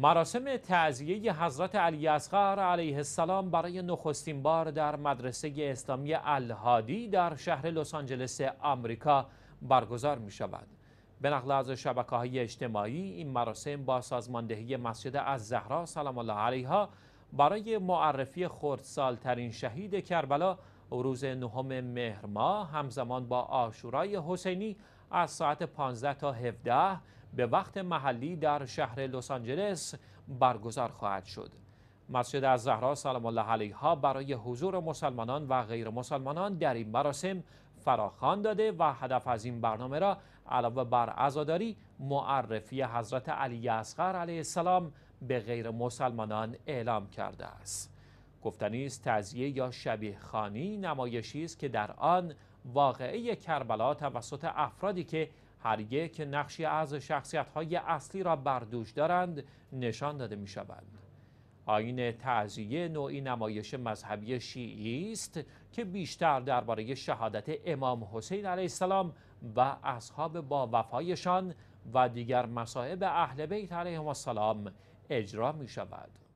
مراسم تعزیه حضرت علی اصغر علیه السلام برای نخستین بار در مدرسه اسلامی الهادی در شهر لس آنجلس آمریکا برگزار می شود. به نقل از شبکه های اجتماعی این مراسم با سازماندهی مسجد از زهرا سلام الله علیها برای معرفی خردسالترین شهید کربلا روز نهم مهر ماه همزمان با آشورای حسینی از ساعت 15 تا 17 به وقت محلی در شهر لس آنجلس برگزار خواهد شد. مسجد از زهرا سلام الله علیها برای حضور مسلمانان و غیر مسلمانان در این مراسم فراخان داده و هدف از این برنامه را علاوه بر عزاداری معرفی حضرت علی اصغر علیه السلام به غیر مسلمانان اعلام کرده است. گفتنی است تزیه یا شبیه خانی نمایشی است که در آن واقعه کربلا توسط افرادی که هر یک نقشی از شخصیت اصلی را بردوش دارند نشان داده می شوند. آین تعزیه نوعی نمایش مذهبی شیعی است که بیشتر درباره شهادت امام حسین علیه السلام و اصحاب با وفایشان و دیگر مصائب اهل بیت علیهم السلام اجرا می شود.